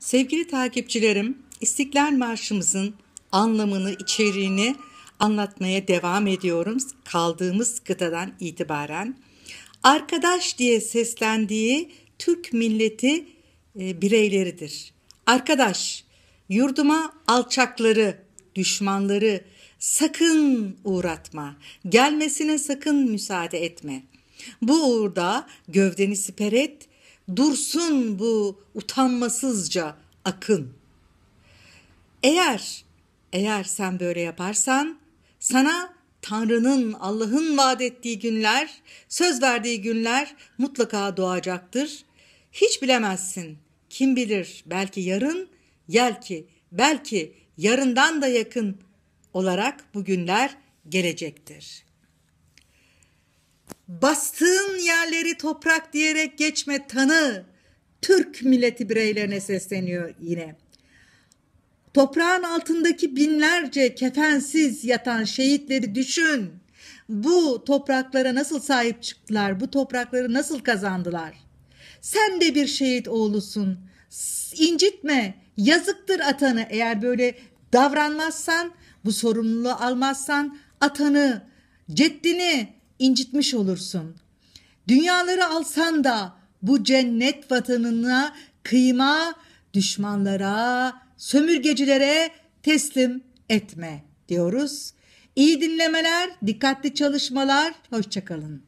Sevgili takipçilerim, İstiklal Marşımızın anlamını, içeriğini anlatmaya devam ediyorum kaldığımız kıtadan itibaren. Arkadaş diye seslendiği Türk milleti e, bireyleridir. Arkadaş, yurduma alçakları, düşmanları sakın uğratma, gelmesine sakın müsaade etme. Bu uğurda gövdeni siper et, dursun bu utanmasızca akın. Eğer, eğer sen böyle yaparsan sana Tanrı'nın, Allah'ın vaat ettiği günler, söz verdiği günler mutlaka doğacaktır. Hiç bilemezsin. Kim bilir belki yarın, Yelki. belki yarından da yakın olarak bu günler gelecektir.'' bastığın yerleri toprak diyerek geçme tanı. Türk milleti bireylerine sesleniyor yine. Toprağın altındaki binlerce kefensiz yatan şehitleri düşün. Bu topraklara nasıl sahip çıktılar? Bu toprakları nasıl kazandılar? Sen de bir şehit oğlusun. İncitme. Yazıktır atanı. Eğer böyle davranmazsan, bu sorumluluğu almazsan atanı, ceddini, incitmiş olursun. Dünyaları alsan da bu cennet vatanına kıyma, düşmanlara, sömürgecilere teslim etme diyoruz. İyi dinlemeler, dikkatli çalışmalar, hoşçakalın.